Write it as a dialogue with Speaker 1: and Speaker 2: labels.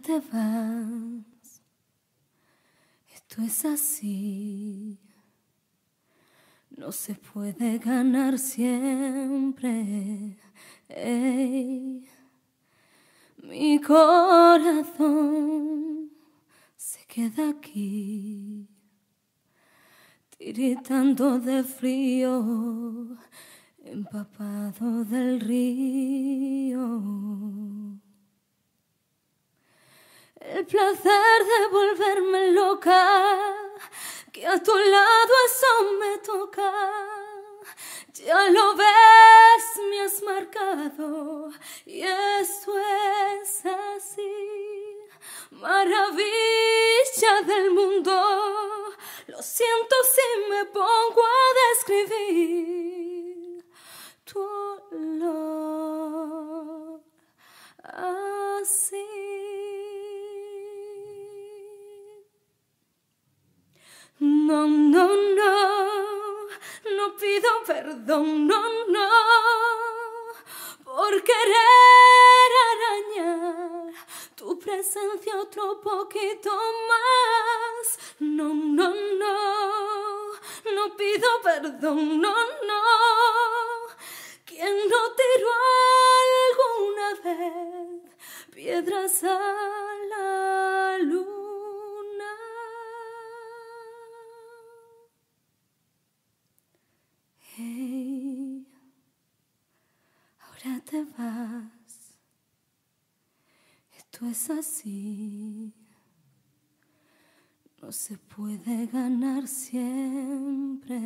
Speaker 1: te vas. Esto es así. No se puede ganar siempre. mi corazón se queda aquí, tiritando de frío, empapado del río. el placer de volverme loca, que a tu lado eso me toca. Ya lo ves, me has marcado y eso es así. Maravilla del mundo, lo siento si me pongo a describir. No, no, no, no pido perdón, no, no, por querer arañar tu presencia otro poquito más. No, no, no, no pido perdón, no, no, quien no tiró alguna vez piedras a Ya te vas. Esto es así. No se puede ganar siempre.